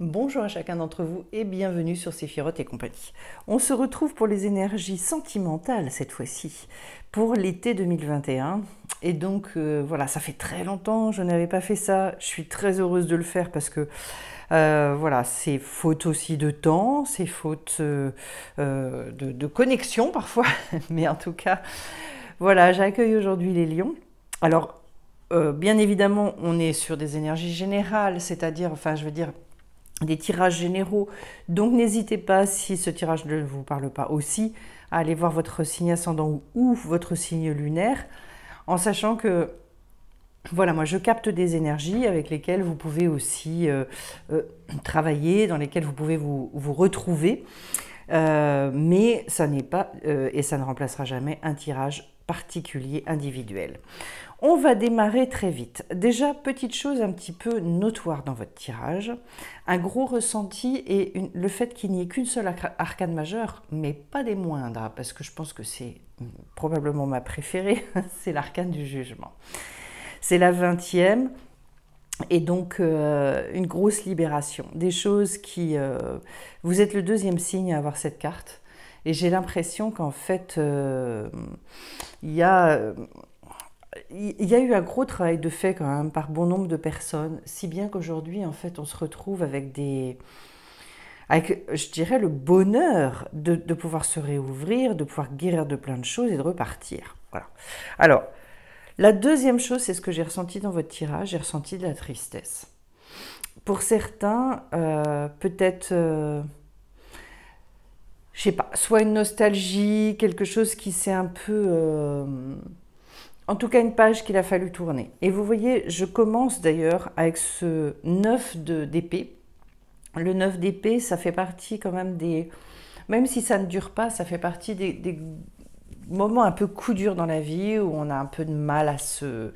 Bonjour à chacun d'entre vous et bienvenue sur firottes et compagnie. On se retrouve pour les énergies sentimentales cette fois-ci, pour l'été 2021. Et donc euh, voilà, ça fait très longtemps, je n'avais pas fait ça. Je suis très heureuse de le faire parce que euh, voilà, c'est faute aussi de temps, c'est faute euh, de, connexion parfois. Mais en tout cas, voilà, j'accueille aujourd'hui les lions. Alors, bien évidemment, on est sur des énergies générales, c'est-à-dire, enfin, je veux dire, des tirages généraux. Donc n'hésitez pas, si ce tirage ne vous parle pas aussi, à aller voir votre signe ascendant ou votre signe lunaire, en sachant que voilà, moi je capte des énergies avec lesquelles vous pouvez aussi euh, euh, travailler, dans lesquelles vous pouvez vous, vous retrouver, euh, mais ça n'est pas et ça ne remplacera jamais un tirage particulier individuel. On va démarrer très vite. Déjà, petite chose un petit peu notoire dans votre tirage, un gros ressenti et le fait qu'il n'y ait qu'une seule arcane majeure, mais pas des moindres, hein, parce que je pense que c'est probablement ma préférée, c'est l'arcane du jugement. C'est la 20e et donc euh, une grosse libération. Des choses qui... Euh, vous êtes le deuxième signe à avoir cette carte, et j'ai l'impression qu'en fait, euh, il y a il y a eu un gros travail de fait quand même par bon nombre de personnes, si bien qu'aujourd'hui, en fait, on se retrouve avec des... avec, je dirais, le bonheur de, pouvoir se réouvrir, de pouvoir guérir de plein de choses et de repartir. Voilà. Alors, la deuxième chose, c'est ce que j'ai ressenti dans votre tirage, j'ai ressenti de la tristesse. Pour certains, euh, peut-être... Euh, je sais pas, soit une nostalgie, quelque chose qui s'est un peu euh, en tout cas, une page qu'il a fallu tourner. Et vous voyez, je commence d'ailleurs avec ce 9 d'épée. Le 9 d'épée, ça fait partie quand même des... Même si ça ne dure pas, ça fait partie des, moments un peu coup dur dans la vie, où on a un peu de mal à se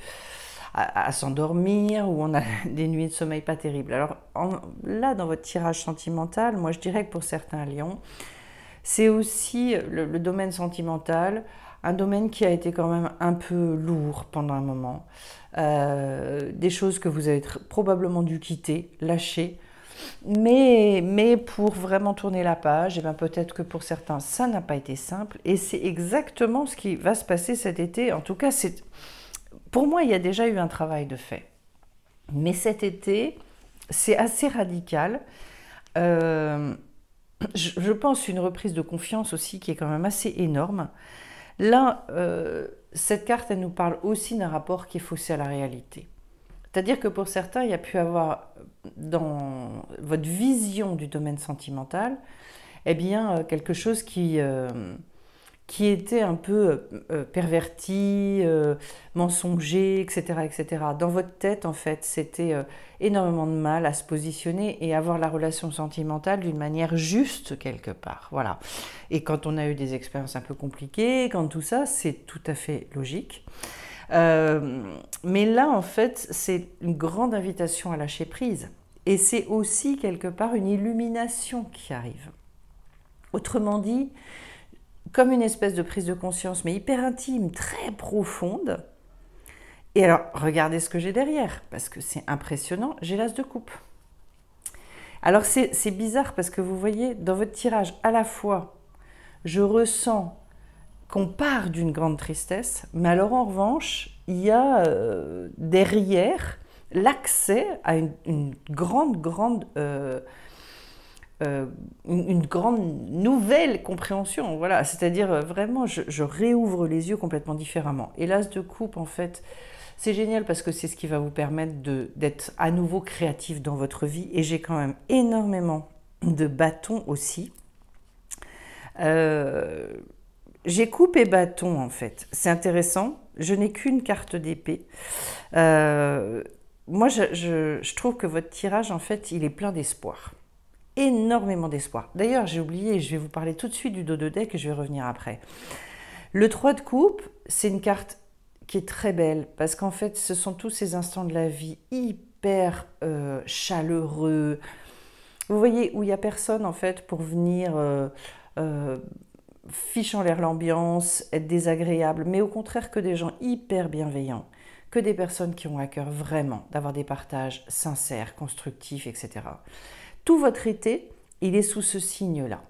à, s'endormir, où on a des nuits de sommeil pas terribles. Alors là, dans votre tirage sentimental, moi je dirais que pour certains lions, c'est aussi le, domaine sentimental un domaine qui a été quand même un peu lourd pendant un moment. Euh, des choses que vous avez probablement dû quitter, lâcher. Mais, mais pour vraiment tourner la page, et eh ben, peut-être que pour certains, ça n'a pas été simple. Et c'est exactement ce qui va se passer cet été. En tout cas, pour moi, il y a déjà eu un travail de fait. Mais cet été, c'est assez radical. Euh, je, pense une reprise de confiance aussi qui est quand même assez énorme. Là, euh, cette carte, elle nous parle aussi d'un rapport qui est faussé à la réalité. C'est-à-dire que pour certains, il y a pu avoir dans votre vision du domaine sentimental, eh bien, euh, quelque chose qui, euh, qui était un peu euh, euh, perverti, euh, mensonger, etc., etc. Dans votre tête, en fait, c'était énormément de mal à se positionner et avoir la relation sentimentale d'une manière juste quelque part. Voilà. Et quand on a eu des expériences un peu compliquées, quand tout ça, c'est tout à fait logique. mais là, en fait, c'est une grande invitation à lâcher prise. Et c'est aussi quelque part une illumination qui arrive. Autrement dit, comme une espèce de prise de conscience, mais hyper intime, très profonde. Et alors, regardez ce que j'ai derrière, parce que c'est impressionnant, j'ai l'as de coupe. Alors c'est bizarre parce que vous voyez, dans votre tirage, à la fois, je ressens qu'on part d'une grande tristesse, mais alors en revanche, il y a euh, derrière l'accès à une, grande, grande... Euh, euh, une, grande nouvelle compréhension. Voilà, c'est-à-dire euh, vraiment, je, réouvre les yeux complètement différemment. Et de coupe, en fait, c'est génial parce que c'est ce qui va vous permettre d'être à nouveau créatif dans votre vie. Et j'ai quand même énormément de bâtons aussi. Euh, j'ai coupe et bâton en fait. C'est intéressant. Je n'ai qu'une carte d'épée moi, je, trouve que votre tirage, en fait, il est plein d'espoir énormément d'espoir. D'ailleurs, j'ai oublié, je vais vous parler tout de suite du dos de deck et je vais revenir après. Le 3 de coupe, c'est une carte qui est très belle parce qu'en fait, ce sont tous ces instants de la vie hyper euh, chaleureux. Vous voyez, où il n'y a personne en fait pour venir euh, euh, fichant l'air l'ambiance, être désagréable, mais au contraire que des gens hyper bienveillants, que des personnes qui ont à cœur vraiment d'avoir des partages sincères, constructifs, etc. Tout votre été, il est sous ce signe-là.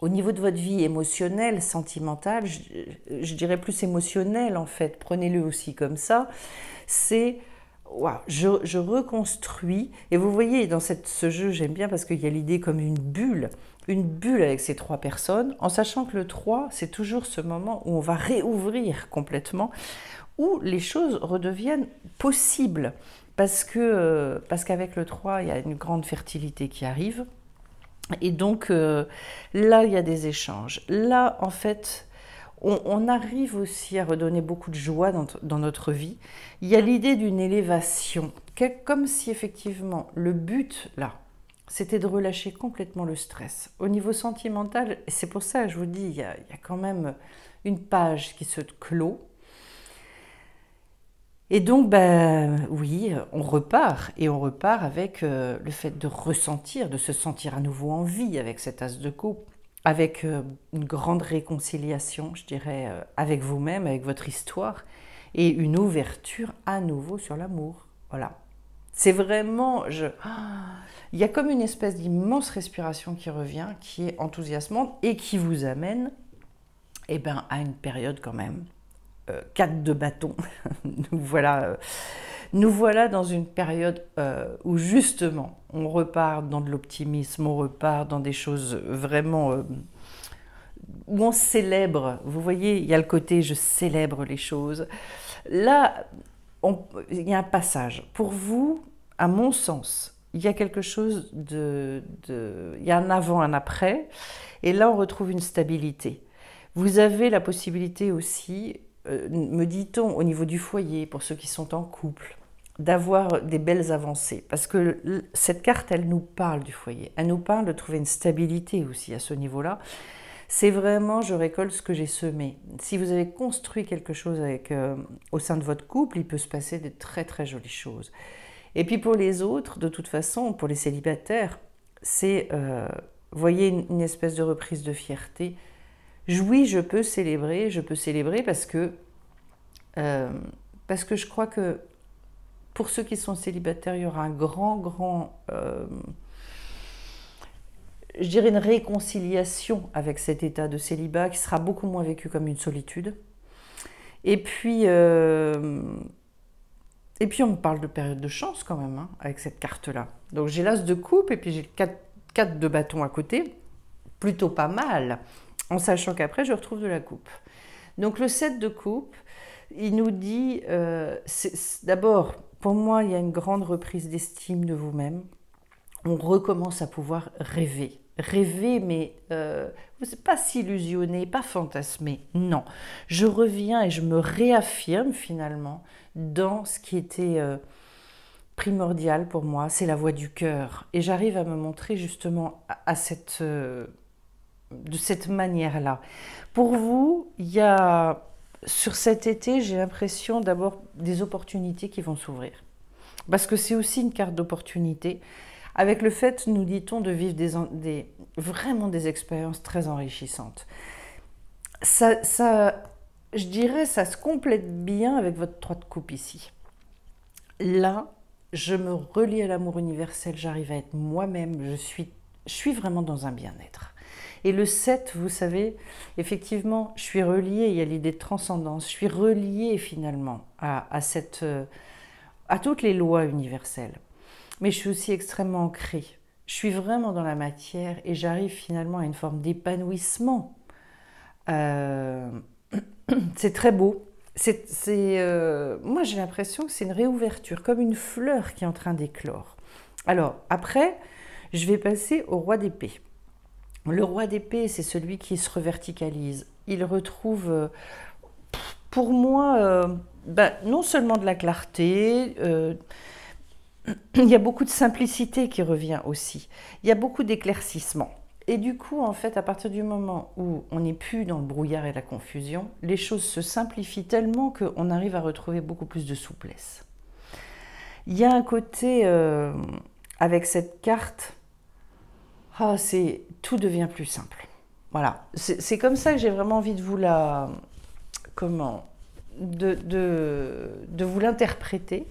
Au niveau de votre vie émotionnelle, sentimentale, je, dirais plus émotionnelle en fait, prenez-le aussi comme ça, c'est wow, je, reconstruis. Et vous voyez, dans cette, ce jeu, j'aime bien parce qu'il y a l'idée comme une bulle, une bulle avec ces trois personnes, en sachant que le 3, c'est toujours ce moment où on va réouvrir complètement, où les choses redeviennent possibles parce que euh, parce qu'avec le 3, il y a une grande fertilité qui arrive. Et donc euh, là, il y a des échanges. Là, en fait, on, arrive aussi à redonner beaucoup de joie dans, notre vie. Il y a l'idée d'une élévation, comme si effectivement le but, là, c'était de relâcher complètement le stress. Au niveau sentimental, c'est pour ça, je vous dis, il y, a, il y a quand même une page qui se clôt et donc, ben oui, on repart et on repart avec euh, le fait de ressentir, de se sentir à nouveau en vie avec cet as de coupe, avec euh, une grande réconciliation, je dirais, euh, avec vous-même, avec votre histoire et une ouverture à nouveau sur l'amour. Voilà. C'est vraiment, il y a comme une espèce d'immense respiration qui revient, qui est enthousiasmante et qui vous amène, eh ben, à une période quand même 4 euh, de bâton. nous, voilà, euh, nous voilà dans une période euh, où justement on repart dans de l'optimisme, on repart dans des choses vraiment... où on célèbre, vous voyez, il y a le côté je célèbre les choses. Là, il y a un passage. Pour vous, à mon sens, il y a quelque chose de, de, Il y a un avant, un après. Et là, on retrouve une stabilité. Vous avez la possibilité aussi euh, me dit-on, au niveau du foyer, pour ceux qui sont en couple, d'avoir des belles avancées. Parce que cette carte, elle nous parle du foyer. Elle nous parle de trouver une stabilité aussi à ce niveau-là. C'est vraiment, je récolte ce que j'ai semé. Si vous avez construit quelque chose avec, euh, au sein de votre couple, il peut se passer des très très jolies choses. Et puis pour les autres, de toute façon, pour les célibataires, c'est, euh, voyez, une espèce de reprise de fierté oui, je peux célébrer, je peux célébrer parce que, euh, parce que je crois que pour ceux qui sont célibataires, il y aura un grand, grand, euh, je dirais une réconciliation avec cet état de célibat qui sera beaucoup moins vécu comme une solitude. Et puis, euh, et puis on parle de période de chance quand même, hein, avec cette carte-là. Donc j'ai l'as de coupe et puis j'ai le 4 de bâton à côté, plutôt pas mal en sachant qu'après, je retrouve de la coupe. Donc le 7 de coupe, il nous dit, euh, d'abord, pour moi, il y a une grande reprise d'estime de vous-même. On recommence à pouvoir rêver. Rêver, mais euh, pas s'illusionner, pas fantasmer. Non. Je reviens et je me réaffirme finalement dans ce qui était euh, primordial pour moi, c'est la voix du cœur. Et j'arrive à me montrer justement à cette de cette manière-là. Pour vous, il y a, sur cet été, j'ai l'impression d'abord des opportunités qui vont s'ouvrir. Parce que c'est aussi une carte d'opportunité. Avec le fait, nous dit-on, de vivre des, vraiment des expériences très enrichissantes. Ça, je dirais, ça se complète bien avec votre trois de coupe ici. Là, je me relie à l'amour universel, j'arrive à être moi-même, je suis, je suis vraiment dans un bien-être. Et le 7, vous savez, effectivement, je suis reliée, il y a l'idée de transcendance, je suis reliée finalement à, cette, euh, à toutes les lois universelles. Mais je suis aussi extrêmement ancrée. Je suis vraiment dans la matière et j'arrive finalement à une forme d'épanouissement. Euh, c'est très beau. C'est, euh, moi, j'ai l'impression que c'est une réouverture, comme une fleur qui est en train d'éclore. Alors, après, je vais passer au roi d'épée. Le roi d'épée, c'est celui qui se reverticalise. Il retrouve, euh, pour moi, euh, bah, non seulement de la clarté, euh, il y a beaucoup de simplicité qui revient aussi. Il y a beaucoup d'éclaircissement. Et du coup, en fait, à partir du moment où on n'est plus dans le brouillard et la confusion, les choses se simplifient tellement qu'on arrive à retrouver beaucoup plus de souplesse. Il y a un côté, avec cette carte, ah, c'est tout devient plus simple. Voilà, c'est comme ça que j'ai vraiment envie de vous la comment de, vous l'interpréter,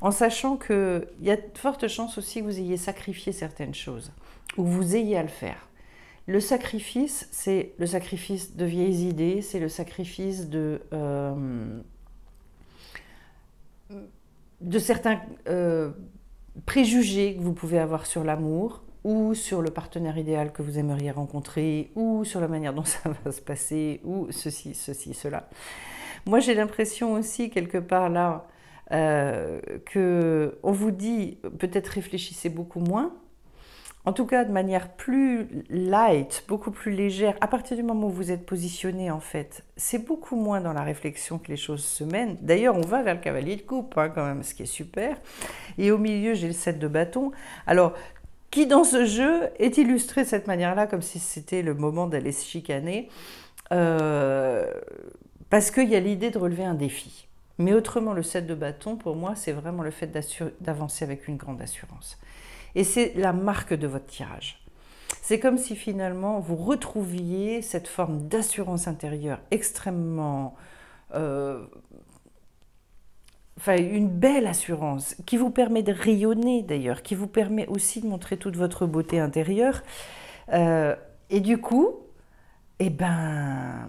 en sachant qu'il y a de fortes chances aussi que vous ayez sacrifié certaines choses ou vous ayez à le faire. Le sacrifice, c'est le sacrifice de vieilles idées, c'est le sacrifice de euh, de certains euh, préjugés que vous pouvez avoir sur l'amour, ou sur le partenaire idéal que vous aimeriez rencontrer, ou sur la manière dont ça va se passer, ou ceci, ceci, cela. Moi, j'ai l'impression aussi, quelque part là, euh, que on vous dit peut-être réfléchissez beaucoup moins, en tout cas de manière plus light, beaucoup plus légère, à partir du moment où vous êtes positionné en fait, c'est beaucoup moins dans la réflexion que les choses se mènent. D'ailleurs, on va vers le cavalier de coupe hein, quand même, ce qui est super. Et au milieu, j'ai le set de bâtons. Alors, qui dans ce jeu est illustré de cette manière-là, comme si c'était le moment d'aller se chicaner, euh, parce qu'il y a l'idée de relever un défi. Mais autrement, le set de bâton, pour moi, c'est vraiment le fait d'avancer avec une grande assurance. Et c'est la marque de votre tirage. C'est comme si finalement vous retrouviez cette forme d'assurance intérieure extrêmement euh, une belle assurance qui vous permet de rayonner d'ailleurs, qui vous permet aussi de montrer toute votre beauté intérieure. Euh, et du coup, eh ben,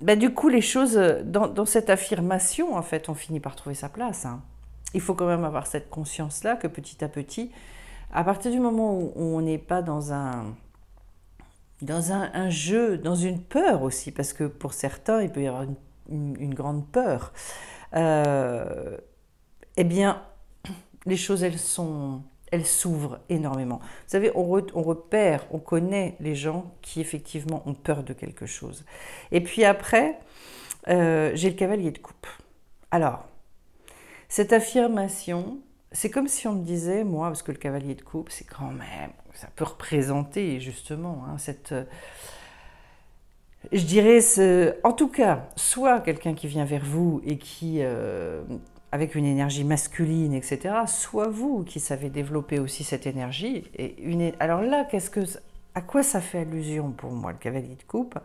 ben du coup les choses dans, cette affirmation en fait, on finit par trouver sa place. Hein. Il faut quand même avoir cette conscience là que petit à petit, à partir du moment où on n'est pas dans un dans un, jeu, dans une peur aussi, parce que pour certains, il peut y avoir une grande peur. Euh, eh bien, les choses, elles sont, elles s'ouvrent énormément. Vous savez, on, repère, on connaît les gens qui effectivement ont peur de quelque chose. Et puis après, euh, j'ai le cavalier de coupe. Alors, cette affirmation, c'est comme si on me disait, moi, parce que le cavalier de coupe, c'est quand même, ça peut représenter justement hein, cette je dirais, en tout cas, soit quelqu'un qui vient vers vous et qui, euh, avec une énergie masculine, etc., soit vous qui savez développer aussi cette énergie. Et une, alors là, que, à quoi ça fait allusion pour moi, le cavalier de coupe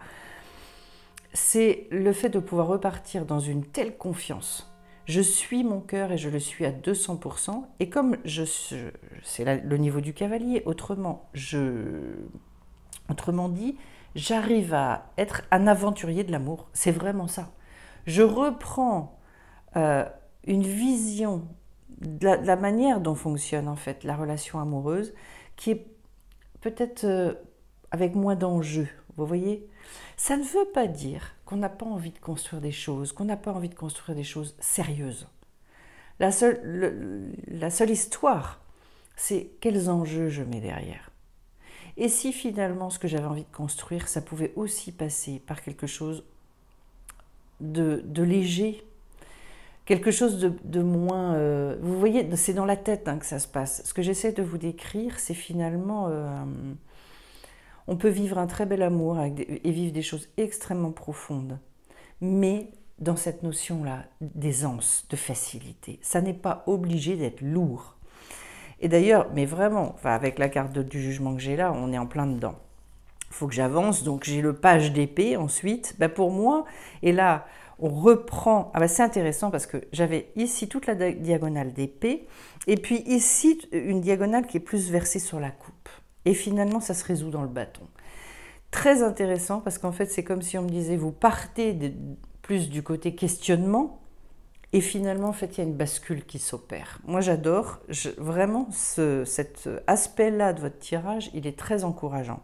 C'est le fait de pouvoir repartir dans une telle confiance. Je suis mon cœur et je le suis à 200%. Et comme je, c'est le niveau du cavalier, autrement, je, autrement dit, j'arrive à être un aventurier de l'amour. C'est vraiment ça. Je reprends euh, une vision de la, manière dont fonctionne en fait la relation amoureuse, qui est peut-être euh, avec moins d'enjeux. Vous voyez Ça ne veut pas dire qu'on n'a pas envie de construire des choses, qu'on n'a pas envie de construire des choses sérieuses. la seule histoire, c'est quels enjeux je mets derrière. Et si finalement ce que j'avais envie de construire, ça pouvait aussi passer par quelque chose de, léger, quelque chose de, moins... Euh, vous voyez, c'est dans la tête hein, que ça se passe. Ce que j'essaie de vous décrire, c'est finalement... Euh, on peut vivre un très bel amour et vivre des choses extrêmement profondes, mais dans cette notion-là d'aisance, de facilité. Ça n'est pas obligé d'être lourd. Et d'ailleurs, mais vraiment, enfin, avec la carte du jugement que j'ai là, on est en plein dedans. Il faut que j'avance, donc j'ai le page d'épée ensuite, bah, pour moi, et là, on reprend, ah bah, c'est intéressant parce que j'avais ici toute la diagonale d'épée, et puis ici une diagonale qui est plus versée sur la coupe. Et finalement, ça se résout dans le bâton. Très intéressant parce qu'en fait, c'est comme si on me disait, vous partez plus du côté questionnement, et finalement, en fait, il y a une bascule qui s'opère. Moi, j'adore vraiment cet aspect-là de votre tirage, il est très encourageant.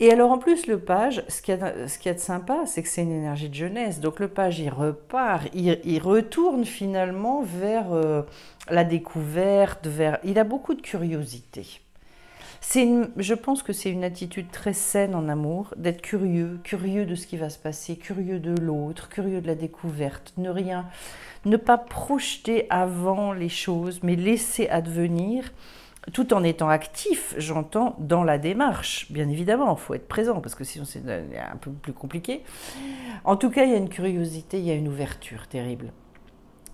Et alors, en plus, le page, ce qu'il y de sympa, c'est que c'est une énergie de jeunesse. Donc, le page, il repart, il, retourne finalement vers euh, la découverte, vers... Il a beaucoup de curiosité je pense que c'est une attitude très saine en amour, d'être curieux, curieux de ce qui va se passer, curieux de l'autre, curieux de la découverte, ne rien, ne pas projeter avant les choses, mais laisser advenir tout en étant actif, j'entends, dans la démarche. Bien évidemment, il faut être présent, parce que sinon c'est un peu plus compliqué. En tout cas, il y a une curiosité, il y a une ouverture terrible.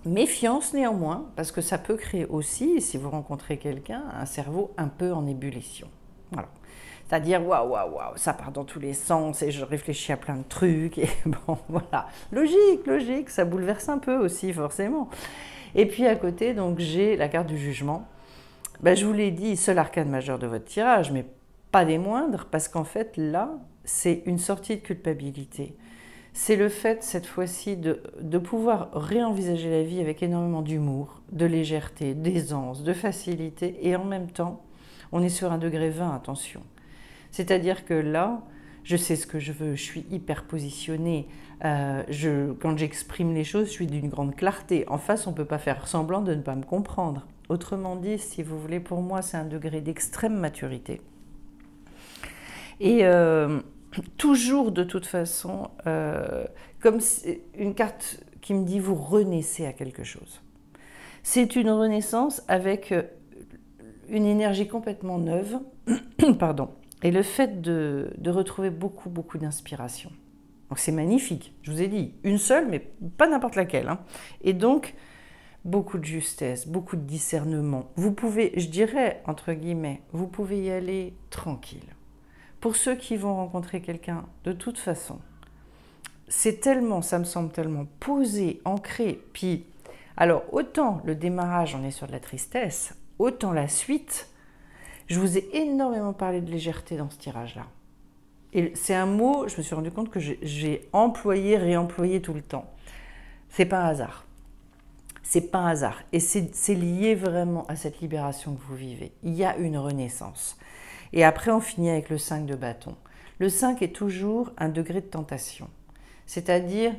Méfiance néanmoins, parce que ça peut créer aussi, si vous rencontrez quelqu'un, un cerveau un peu en ébullition. Voilà. C'est-à-dire, waouh, waouh, waouh, ça part dans tous les sens et je réfléchis à plein de trucs. Et bon, voilà. Logique, logique, ça bouleverse un peu aussi, forcément. Et puis à côté, donc, j'ai la carte du jugement. Ben, je vous l'ai dit, seul arcane majeur de votre tirage, mais pas des moindres, parce qu'en fait, là, c'est une sortie de culpabilité c'est le fait, cette fois-ci, de, de, pouvoir réenvisager la vie avec énormément d'humour, de légèreté, d'aisance, de facilité, et en même temps, on est sur un degré 20, attention. C'est-à-dire que là, je sais ce que je veux, je suis hyper positionnée, euh, quand j'exprime les choses, je suis d'une grande clarté. En face, on ne peut pas faire semblant de ne pas me comprendre. Autrement dit, si vous voulez, pour moi, c'est un degré d'extrême maturité. Et... Euh, toujours de toute façon euh, comme une carte qui me dit vous renaissez à quelque chose. C'est une renaissance avec euh, une énergie complètement neuve, pardon, et le fait de, retrouver beaucoup, beaucoup d'inspiration. Donc c'est magnifique, je vous ai dit, une seule, mais pas n'importe laquelle. Hein. Et donc, beaucoup de justesse, beaucoup de discernement. Vous pouvez, je dirais, entre guillemets, vous pouvez y aller tranquille. Pour ceux qui vont rencontrer quelqu'un, de toute façon, c'est tellement, ça me semble tellement posé, ancré, puis alors autant le démarrage, on est sur de la tristesse, autant la suite, je vous ai énormément parlé de légèreté dans ce tirage-là. Et c'est un mot, je me suis rendu compte que j'ai employé, réemployé tout le temps. C'est pas un hasard. C'est pas un hasard. Et c'est lié vraiment à cette libération que vous vivez. Il y a une renaissance. Et après, on finit avec le 5 de bâton. Le 5 est toujours un degré de tentation. C'est-à-dire,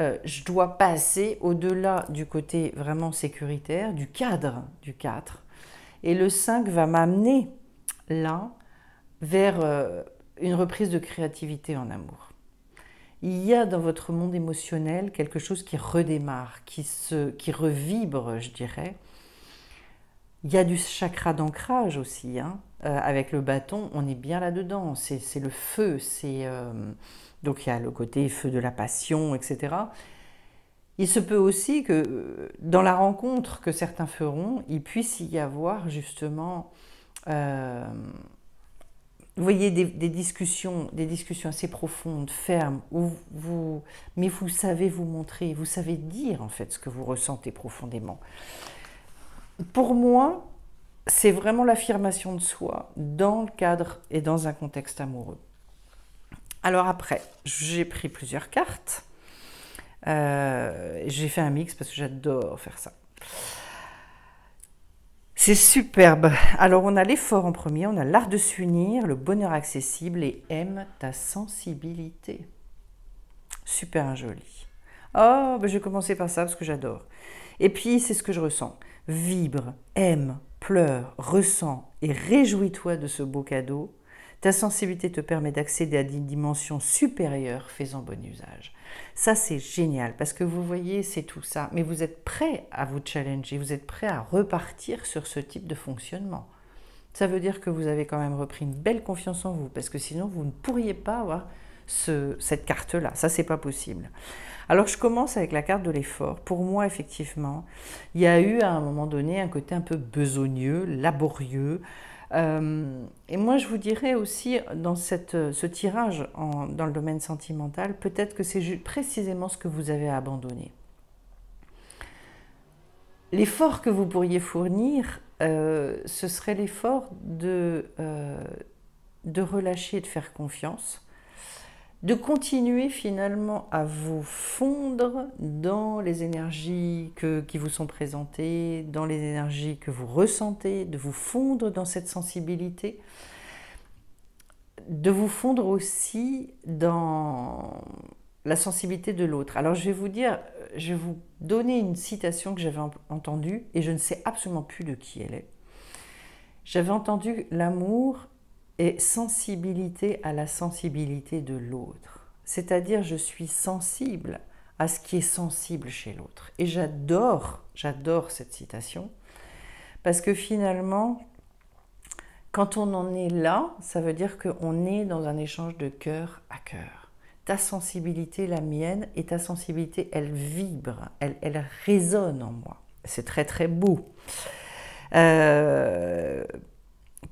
euh, je dois passer au-delà du côté vraiment sécuritaire, du cadre du 4. Et le 5 va m'amener là vers euh, une reprise de créativité en amour. Il y a dans votre monde émotionnel quelque chose qui redémarre, qui, se, qui revibre, je dirais. Il y a du chakra d'ancrage aussi. Hein. Euh, avec le bâton, on est bien là-dedans. C'est le feu. Euh, donc il y a le côté feu de la passion, etc. Il se peut aussi que euh, dans la rencontre que certains feront, il puisse y avoir justement, vous voyez, des, des, discussions, des discussions assez profondes, fermes, où vous, mais vous savez vous montrer, vous savez dire en fait ce que vous ressentez profondément. Pour moi, c'est vraiment l'affirmation de soi dans le cadre et dans un contexte amoureux. Alors après, j'ai pris plusieurs cartes. Euh, j'ai fait un mix parce que j'adore faire ça. C'est superbe. Alors on a l'effort en premier, on a l'art de s'unir, le bonheur accessible et aime ta sensibilité. Super joli. Oh, ben, je vais commencer par ça parce que j'adore. Et puis c'est ce que je ressens. Vibre, aime, pleure, ressens et réjouis-toi de ce beau cadeau. Ta sensibilité te permet d'accéder à des dimensions supérieures, faisant bon usage. Ça, c'est génial, parce que vous voyez, c'est tout ça, mais vous êtes prêt à vous challenger, vous êtes prêt à repartir sur ce type de fonctionnement. Ça veut dire que vous avez quand même repris une belle confiance en vous, parce que sinon, vous ne pourriez pas avoir cette carte-là. Ça, c'est pas possible. Alors, je commence avec la carte de l'effort. Pour moi, effectivement, il y a eu à un moment donné un côté un peu besogneux, laborieux. Euh, et moi, je vous dirais aussi, dans ce tirage dans le domaine sentimental, peut-être que c'est précisément ce que vous avez abandonné. L'effort que vous pourriez fournir, euh, ce serait l'effort de, euh, de relâcher et de faire confiance de continuer finalement à vous fondre dans les énergies que, qui vous sont présentées, dans les énergies que vous ressentez, de vous fondre dans cette sensibilité, de vous fondre aussi dans la sensibilité de l'autre. Alors je vais vous dire, je vais vous donner une citation que j'avais entendue et je ne sais absolument plus de qui elle est. J'avais entendu l'amour et sensibilité à la sensibilité de l'autre. C'est-à-dire je suis sensible à ce qui est sensible chez l'autre. Et j'adore, j'adore cette citation, parce que finalement, quand on en est là, ça veut dire qu'on est dans un échange de cœur à cœur. Ta sensibilité, la mienne, et ta sensibilité, elle vibre, elle, résonne en moi. C'est très très beau. Euh,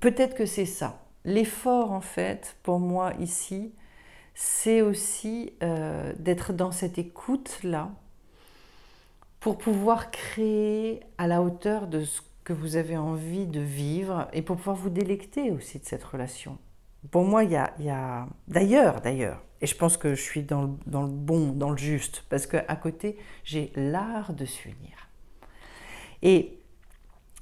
peut-être que c'est ça L'effort, en fait, pour moi ici, c'est aussi euh, d'être dans cette écoute-là pour pouvoir créer à la hauteur de ce que vous avez envie de vivre et pour pouvoir vous délecter aussi de cette relation. Pour moi, il y a, d'ailleurs, d'ailleurs, et je pense que je suis dans le, bon, dans le juste, parce qu'à côté, j'ai l'art de s'unir. Et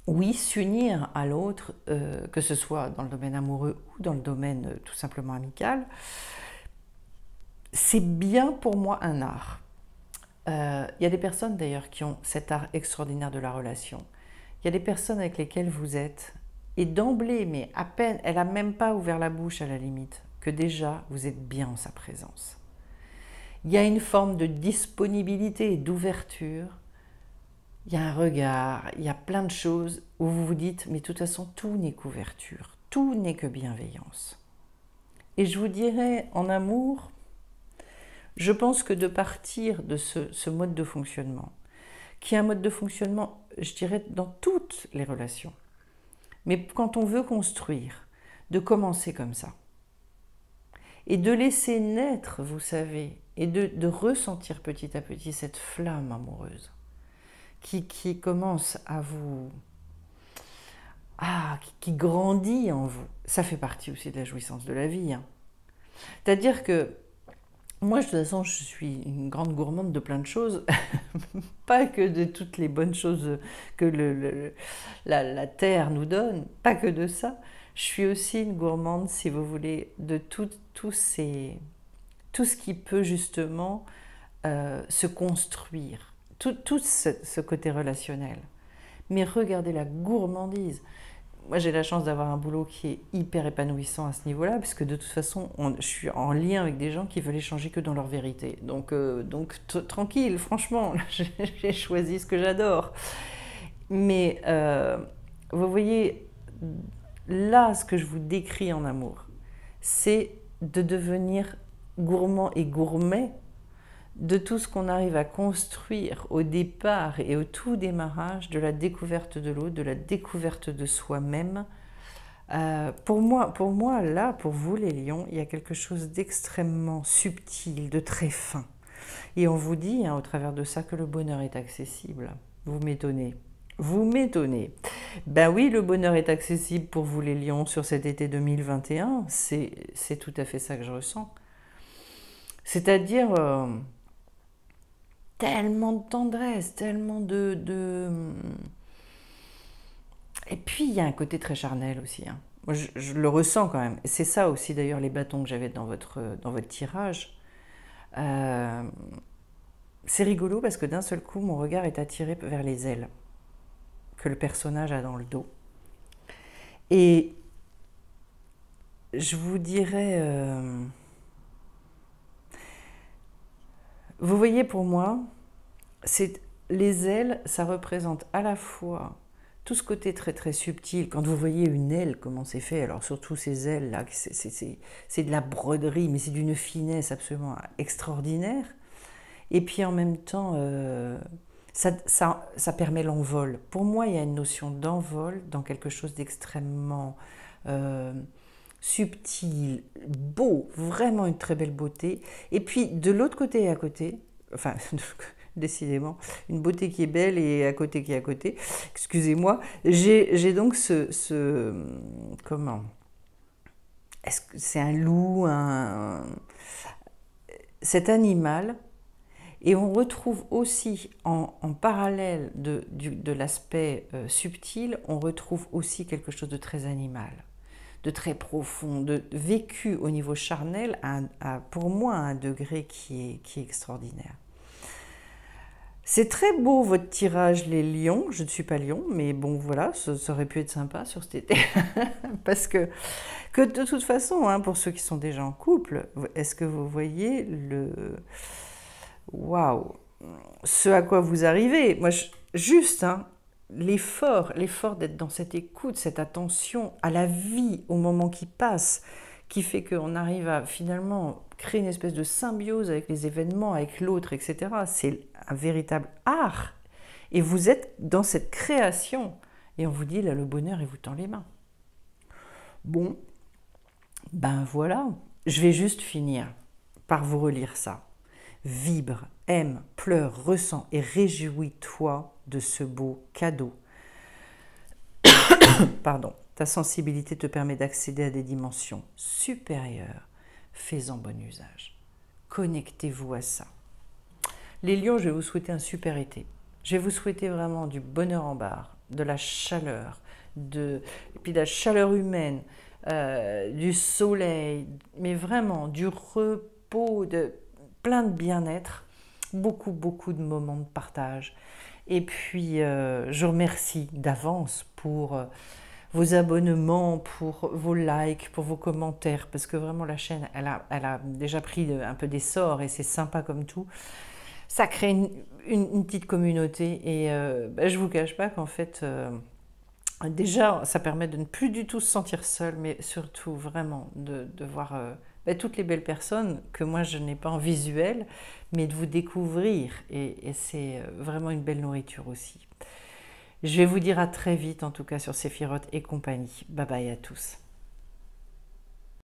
oui, s'unir à l'autre, euh, que ce soit dans le domaine amoureux ou dans le domaine euh, tout simplement amical, c'est bien pour moi un art. Euh, il y a des personnes d'ailleurs qui ont cet art extraordinaire de la relation. Il y a des personnes avec lesquelles vous êtes, et d'emblée, mais à peine, elle n'a même pas ouvert la bouche à la limite, que déjà vous êtes bien en sa présence. Il y a une forme de disponibilité et d'ouverture il y a un regard, il y a plein de choses où vous vous dites, mais de toute façon, tout n'est couverture, tout n'est que bienveillance. Et je vous dirais, en amour, je pense que de partir de ce, mode de fonctionnement, qui est un mode de fonctionnement, je dirais, dans toutes les relations, mais quand on veut construire, de commencer comme ça, et de laisser naître, vous savez, et de ressentir petit à petit cette flamme amoureuse qui, commence à vous... Ah, qui, grandit en vous. Ça fait partie aussi de la jouissance de la vie. Hein. C'est-à-dire que moi, de toute façon, je suis une grande gourmande de plein de choses, pas que de toutes les bonnes choses que la, terre nous donne, pas que de ça. Je suis aussi une gourmande, si vous voulez, de tout, tout, ce qui peut justement euh, se construire tout, ce, côté relationnel. Mais regardez la gourmandise. Moi, j'ai la chance d'avoir un boulot qui est hyper épanouissant à ce niveau-là, puisque de toute façon, je suis en lien avec des gens qui veulent échanger que dans leur vérité. Donc, euh, donc tranquille, franchement, j'ai choisi ce que j'adore. Mais euh, vous voyez, là, ce que je vous décris en amour, c'est de devenir gourmand et gourmet de tout ce qu'on arrive à construire au départ et au tout démarrage de la découverte de l'eau, de la découverte de soi-même. Euh, pour, moi, pour moi, là, pour vous les lions, il y a quelque chose d'extrêmement subtil, de très fin. Et on vous dit, hein, au travers de ça, que le bonheur est accessible. Vous m'étonnez. Vous m'étonnez. Ben oui, le bonheur est accessible pour vous les lions sur cet été 2021. C'est tout à fait ça que je ressens. C'est-à-dire... Euh, tellement de tendresse, tellement de, de... Hum. Et puis, il y a un côté très charnel aussi. Hein. je, le ressens quand même. C'est ça aussi, d'ailleurs, les bâtons que j'avais dans votre, dans votre tirage. Euh, c'est rigolo parce que d'un seul coup, mon regard est attiré vers les ailes que le personnage a dans le dos. Et je vous dirais... Euh, Vous voyez pour moi, c'est les ailes, ça représente à la fois tout ce côté très très subtil. Quand vous voyez une aile, comment c'est fait, alors surtout ces ailes là, c'est de la broderie, mais c'est d'une finesse absolument extraordinaire. Et puis en même temps, euh, ça, ça, permet l'envol. Pour moi, il y a une notion d'envol dans quelque chose d'extrêmement euh, subtil, beau, vraiment une très belle beauté. Et puis de l'autre côté et à côté, enfin décidément, une beauté qui est belle et à côté qui est à côté, excusez-moi, j'ai donc ce, comment Est-ce que c'est un loup, un, cet animal et on retrouve aussi en, parallèle de l'aspect euh, subtil, on retrouve aussi quelque chose de très animal de très profond, de vécu au niveau charnel, à, pour moi, un degré qui est, qui est extraordinaire. C'est très beau votre tirage Les Lions. Je ne suis pas Lion, mais bon voilà, ça, aurait pu être sympa sur cet été. Parce que, que de toute façon, hein, pour ceux qui sont déjà en couple, est-ce que vous voyez le. Waouh Ce à quoi vous arrivez Moi, juste, hein, l'effort, l'effort d'être dans cette écoute, cette attention à la vie, au moment qui passe, qui fait qu'on arrive à finalement créer une espèce de symbiose avec les événements, avec l'autre, etc. C'est un véritable art. Et vous êtes dans cette création. Et on vous dit, là, le bonheur, il vous tend les mains. Bon, ben voilà, je vais juste finir par vous relire ça. Vibre, aime, pleure, ressent et réjouis-toi de ce beau cadeau. Pardon. Ta sensibilité te permet d'accéder à des dimensions supérieures. Fais-en bon usage. Connectez-vous à ça. Les lions, je vais vous souhaiter un super été. Je vais vous souhaiter vraiment du bonheur en barre, de la chaleur, de, et puis de la chaleur humaine, euh, du soleil, mais vraiment du repos, de plein de bien-être beaucoup, beaucoup de moments de partage. Et puis, euh, je remercie d'avance pour euh, vos abonnements, pour vos likes, pour vos commentaires, parce que vraiment la chaîne, elle a, elle a déjà pris un peu d'essor et c'est sympa comme tout. Ça crée une, petite communauté et euh, bah, je vous cache pas qu'en fait, déjà, ça permet de ne plus du tout se sentir seul, mais surtout vraiment de, de voir bah, toutes les belles personnes que moi je n'ai pas en visuel, mais de vous découvrir. Et, et c'est euh, vraiment une belle nourriture aussi. Je vais vous dire à très vite en tout cas sur Sephiroth et compagnie. Bye bye à tous.